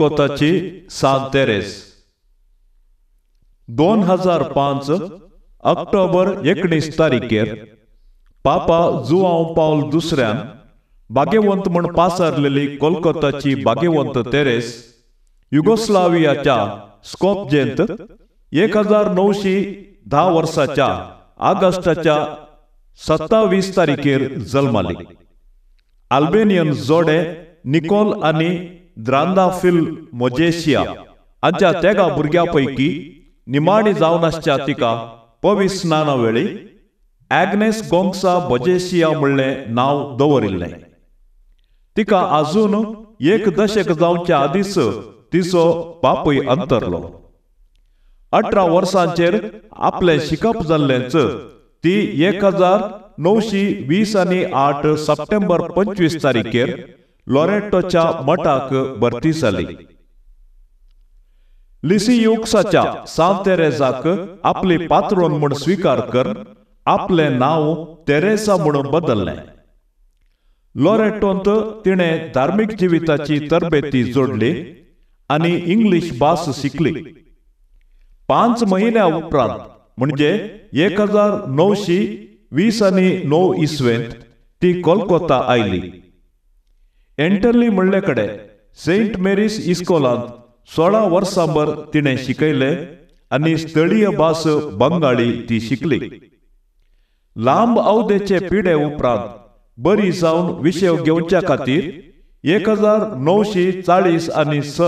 कोलकाताची Therese दोन हजार पांच ऑक्टोबर एकणीस तारीखेर पापा जुआव पावल दुसऱ्यान बागेवंत म्हण पासारलेली कोलकाताची बागेवंत तेरेस युगोस्लावियाच्या स्कोपजेंत एक हजार नऊशे धा वर्साच्या ऑगस्टाच्या सत्तावीस तारखेर जल्माली आल्बेनियन जोडे निकोल आणि द्रांदाफिल मोजेशिया आजच्या तेगा भुरग्यापैकी निमाणी जावन आसच्या तिका पवी स्नाना वेळी ॲग्नेस गोंगसा बजेशिया म्हणलें नांव दवरिल्लें तिका आजून एक दशक जावच्या आदींच तिचो बापूय अंतरलो अठरा वर्सांचेर आपले शिकप जाल्लेंच ती एक हजार णवशी वीस आनी आठ सप्टेंबर पंचवीस तारखेर लॉरेटोच्या मठाक भरती झाली लिसियुक्साच्या सांत आपले आपली पात्रोन म्हूण स्वीकार कर आपले नाव तेरेसा म्हणून बदलले लॉरेटोंत तिने धार्मिक जिविताची तरबेती जोडली आणि इंग्लिश भास शिकली पाच महिन्या उपरांत म्हणजे एक हजार णवशी वीस आणि णव इसवेंत ती कोलकाता आयली एंटरली म्हणल्याकडे सेंट मेरीस इस्कोलांत सोळा वर्षांवर तिने शिकले आणि स्थळीय भास बंगाळी ती शिकली लांब अवधेचे पिढे उपरांत बरी जाऊन विषय घेवच्या खातीर एक हजार नऊशे चाळीस आणि स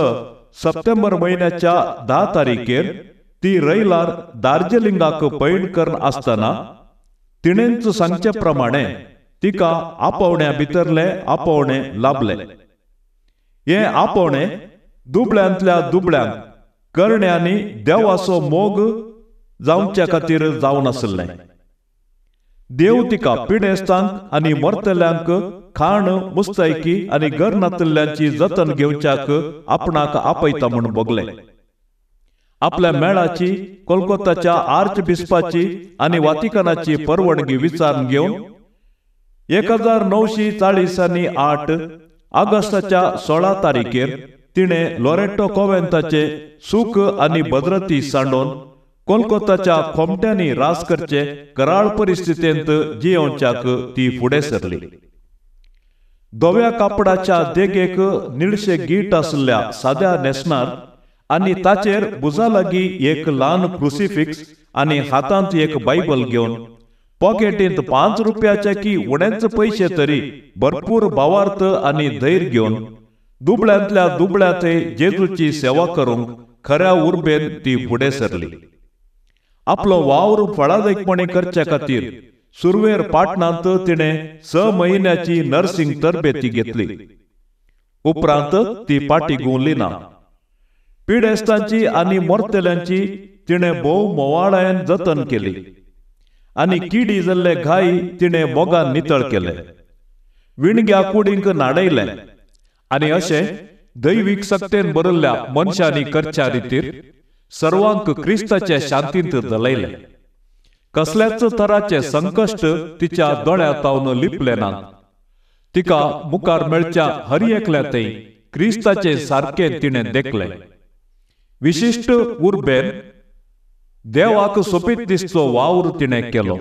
सप्टेंबर महिन्याच्या दहा तारखेर ती रैलार दार्जिलिंगाक पैण करन असताना तिणेंच सांगचे प्रमाणे तिका ಆಪವಣೆ भितरले आपोवणे लाभले हे आपोणे दुबळ्यांतल्या दुबळ्यांत करण्यानी देवाचो मोग जावच्या खातीर जावन आसले देव तिका पिडेस्तांक आनी मरतल्यांक खाण मुस्तैकी आनी घर नातल्ल्यांची जतन घेवच्याक आपणाक आपयता म्हूण बोगले आपल्या मेळाची कोलकत्ताच्या आर्च बिस्पाची आनी वातिकानाची परवणगी विचारून घेवन एक हजार नऊशे चाळीस आणि आठ ऑगस्टाच्या सोळा तारखेर तिने लोरेटो कोवेंताचे सुख आणि भद्रती सांडून कोलकाताच्या खोमट्यांनी रास करचे कराळ परिस्थितींत जियोच्याक ती फुडे सरली दोव्या कापडाच्या देगेक निळशे गीट आसल्या साद्या नेसणार आनी ताचेर बुजा लागीं एक ल्हान क्रुसिफिक्स आणि हातांत एक बायबल घेऊन पॉकेटीत पाच रुपयाच्या की उड्यांचे पैसे तरी भरपूर भावार्थ आणि धैर्य घेऊन दुबळ्यातल्या दुबळ्याचे जेजूची सेवा करून खऱ्या उर्बेन ती फुडें सरली आपलो वावर फळादायकपणे करच्या खातीर सुरवेर पाटणांत तिणे स म्हयन्याची नर्सिंग तरबेती घेतली उपरांत ती पाटी गुंवली ना पिडेस्तांची आनी मोर्तेल्यांची तिणे भोव मोवाळ्यान जतन केली आणि किडी जल्ले घाई तिने मोगान नितळ केले विणग्या कुडींक नाडयले आणि असे दैवीक सक्तेन बरल्ल्या मनशांनी करच्या रितीर सर्वांक क्रिस्ताचे शांतींत दलयले कसल्याच तराचे संकष्ट तिच्या दोळ्या तावन लिपले ना तिका मुखार मेळच्या हर एकल्या क्रिस्ताचे सारखे तिने देखले विशिष्ट उर्बेन देवाक सोपीत दिसतो वावर तिने केलो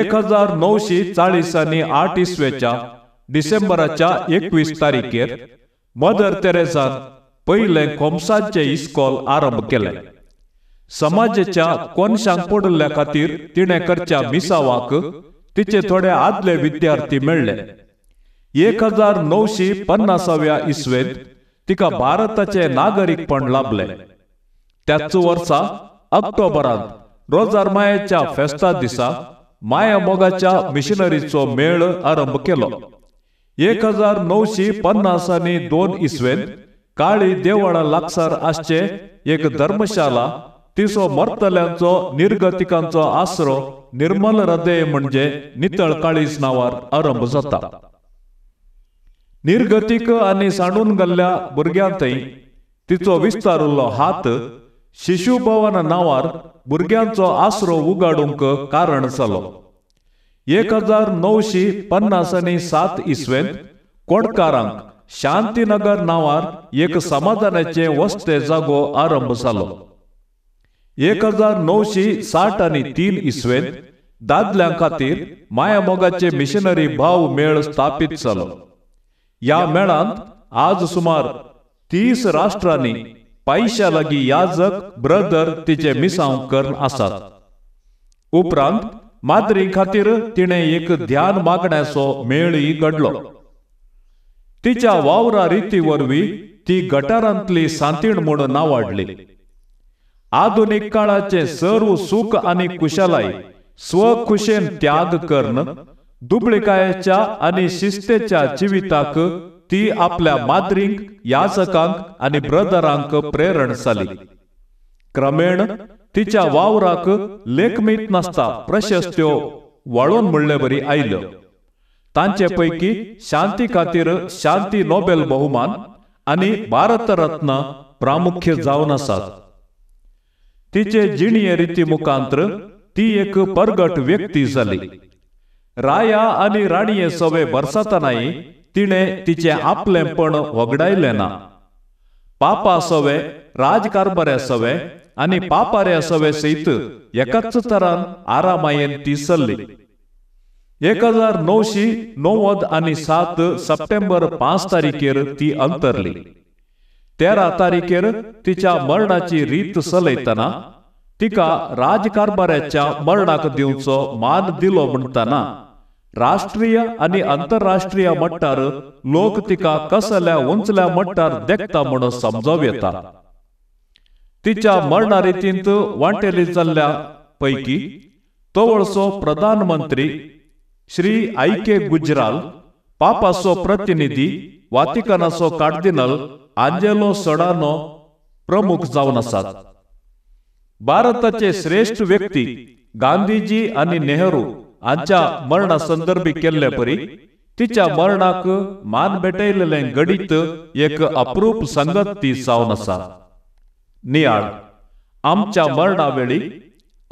एक हजार नऊशे चाळीस आणि आठ इसवेच्या डिसेंबराच्या एकवीस तारखेर मदर तेरेसान पहिले कोमसांचे इस्कॉल आरंभ केले समाजाच्या कोनशांक पडल्या खातीर तिने करच्या मिसावाक तिचे थोडे आदले विद्यार्थी मेळ्ळे एक हजार नऊशे पन्नासाव्या इसवेत तिका भारताचे नागरिकपण लाभले त्याच वर्षा ऑक्टोबरांत रोज मायेच्या फेस्ता दिसा माय मिशनरीचो मेळ आरंभ केलो एक हजार पन्नास पन्नासांनी दोन इसवेंत काळी देवळा लागसार आसचे एक धर्मशाला तिसो मर्तल्यांचो निर्गतिकांचो आसरो निर्मल हृदय म्हणजे नितळ काळीस नावार आरंभ जाता निर्गतीक आनी सांडून गल्ल्या भुरग्यांतय तिचो विस्तार हात शिशु भवन नावार भुरग्यांचो आसरो उगाडूंक कारण जालो एक हजार नऊशी आनी सात इसवेंत कोणकारांक शांतीनगर नावार एक समाधानाचे वस्ते जागो आरंभ जालो एक हजार नऊशी साठ आनी तीन इसवेंत दादल्यां खातीर मायामोगाचे मिशनरी भाव मेळ स्थापीत जालो ह्या मेळांत आज सुमार तीस राष्ट्रांनी पायशा लागी याजक ब्रदर तिचे मिसांव करन आसात उपरांत माद्री खातीर तिणें एक ध्यान मागण्याचो मेळी घडलो तिच्या वावरा रिती वरवीं ती गटारांतली सांतीण म्हणून नांवाडली आधुनीक काळाचे सर्व सुख आणि कुशलाय स्वखुशेन त्याग करन दुबळिकायेच्या आणि शिस्तेच्या जिविताक ती आपल्या माद्रिंक याचकांक आणि ब्रदरांक प्रेरण झाली क्रमेण तिच्या वावराक लेखमीत नासता प्रशस्त्यो वाळून म्हणले बरी आयल्यो तांचे पैकी शांती खातीर शांती नोबेल बहुमान आणि भारतरत्न प्रामुख्य जावन आसात तिचे जिणये रिती मुखांत्र ती एक परगट व्यक्ती झाली राया आणि राणीये सवे बरसातानाय तिने तिचे आपलेपण वगडायले ना पाप असवे राजकारभार असवे आणि पापारे असवे सयत एकाच तरान आरामायेन ती सल्ली एक हजार नऊशी नव्वद आणि सात सप्टेंबर पाच तारखेर ती अंतरली तेरा तारखेर तिच्या मरणाची रीत सलयतना तिका राजकारभाऱ्याच्या मरणाक दिवचो मान दिलो म्हणताना राष्ट्रीय आणि आंतरराष्ट्रीय मट्टार लोक तिका कसल्या उंचल्या मटार देखता म्हणून समजाव येता तिच्या मरणा रितींत वांटेली जाल्ल्या पैकी वळसो प्रधानमंत्री श्री आयके गुजराल पापासो प्रतिनिधी वातिकनाचो कार्दिनल आंजेलो सडानो प्रमुख जावन आसात भारताचे श्रेष्ठ व्यक्ती गांधीजी आणि नेहरू आजच्या मरणा संदर्भी केल्या परी तिच्या मरणाक मान भेटयलेले गडीत एक अप्रूप संगत ती सावन आसा नियाळ आमच्या मरणा वेळी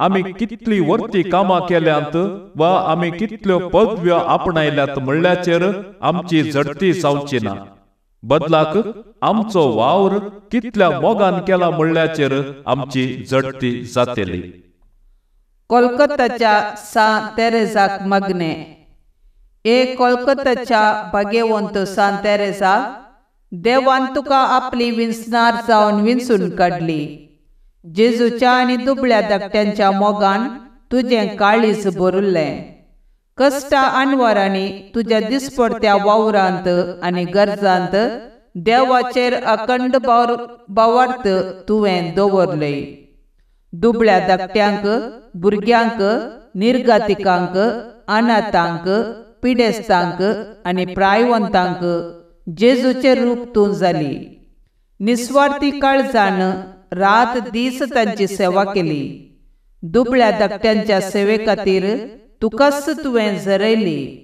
आम्ही कितली वरती कामा केल्यात व आम्ही कितल्यो पदव्यो आपणायल्यात म्हणल्याचेर आमची झडती सावची ना बदलाक आमचो वावर कितल्या मोगान केला म्हणल्याचेर आमची झडती जातेली कोलकाताच्या सा तेरेझाक मग्ने ए कोलकाताच्या भगेवंत सा तेरेझा देवान तुका आपली विंचणार जावन विंचून काडली जेजूच्या आणि दुबळ्या धाकट्यांच्या मोगान तुझे काळीज बरुल्ले कष्टा अनवरांनी तुझ्या दिसपडत्या वावरांत आणि गरजांत देवाचेर अखंड बावर्त तुवें दवरलें दुबळ्या दकट्यांक भुरग्यांक निर्गातिकांक अनाथांक पिडेस्तांक आणि प्रायवंतांक जेजूचे रूप तूं जाली निस्वार्थी जाण रात दीस तांची सेवा केली दुबळ्या दकट्यांच्या सेवे खातीर तुकाच तुवें झरयली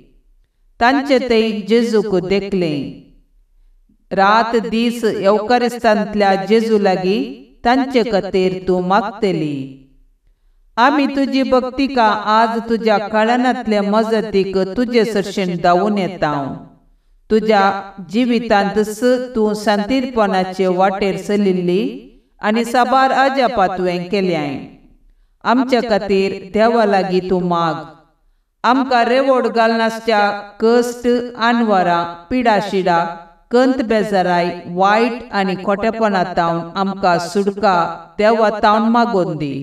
तांचे ते जेजूक देखले रात दीस येवकारिस्तांतल्या जेजू लागी तांचे कतेर तूं मागतली आमी तुजी भक्तिका आज तुज्या काळानांतल्या मजतीक तुजे सरशेन दावून येता तुज्या जिवितांत तूं शांतीरपणाचे वाटेर सलिल्ली आनी साबार अजापा तुवें केल्याय आमच्या खातीर देवा लागीं तूं माग आमकां रेवोड घालनासच्या कश्ट आनवरां पिडाशिडा कंत बेजाराय वायट आणि खोटेपणा तावन आमकां सुडका देवा तावन मागोन दी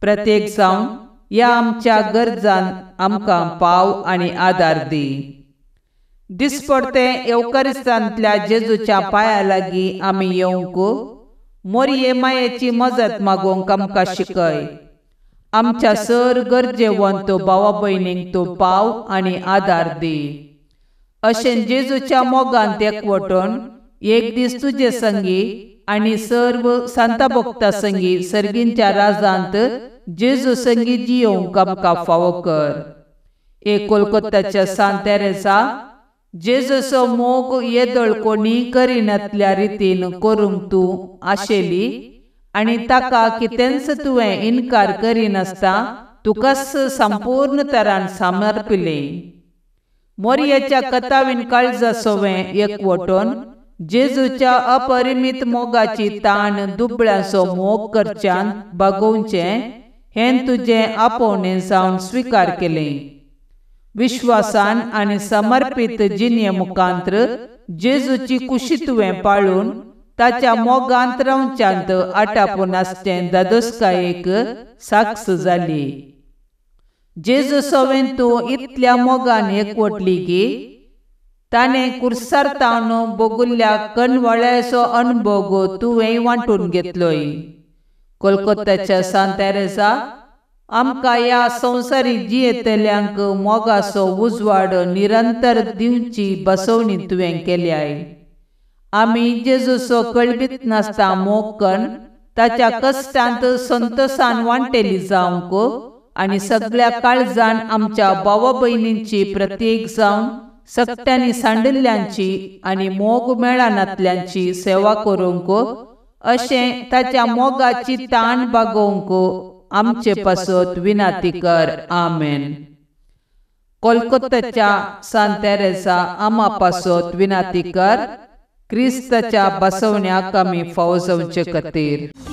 प्रत्येक जावन या आमच्या गरजान आमकां पाव आनी आदार दी दिसपडते येवकारिस्तांतल्या जेजूच्या पाया लागीं आमी येवंक मोरये मायेची मजत मागोवंक आमकां शिकय आमच्या सर गरजेवंत भावा भयणींक तूं पाव आनी आदार दी अशें जेजूच्या मोगान तेक वटोन एक दीस तुजे संगी आनी सर्व सांता भोगता संगी सर्गींच्या राजांत जेजू संगी जियोवंक आमकां फावो कर एक कोलकत्ताच्या सांतेरेसा जेजूचो मोग येदळ कोणी करिनातल्या रितीन करूंक तूं आशेली आनी ताका कितेंच तुवें इनकार करिनासता तुकाच संपूर्ण तरान समर्पिलें मोरियाच्या कतावीन काळजा एक एकवटोन जेजूच्या अपरिमित मोगाची ताण दुबळ्याचो मोग करच्यान बागोवचें हें तुझे आपोवणे जावन स्विकार केले विश्वासान आनी समर्पीत जिने मुखांत जेजूची तुवें पाळून ताच्या मोगांत रावच्यांत आटापून आसचें ददोसकायेक साक्ष जाली सवेन तूं इतल्या मोगान एकवटली की ताणें कुर्सार बोगुल्या बोगुल्ल्या कणवळ्याचो गो तुवें वांटून घेतलोय कोलकत्ताच्या सांत तेरेसा आमकां ह्या संवसारी जियेतल्यांक मोगाचो उजवाड निरंतर दिवची बसवणी तुवें केल्याय आमी जेजूचो कळबीत नासता कण ताच्या कश्टांत संतसान वांटेली जावंक आणि सगळ्या काळजान आमच्या भावा बहिणींची प्रत्येक जाऊन सक्त्यांनी सांडिल्ल्यांची आणि मोग मेळानातल्यांची सेवा करूंक असे त्याच्या मोगाची ताण बागोवंक आमचे पासत विनाती कर आमेन कोलकत्याच्या सांतेरेसा आमा पासून विनाती कर क्रिस्ताच्या बसवण्याक आमी फावो जावचे खातीर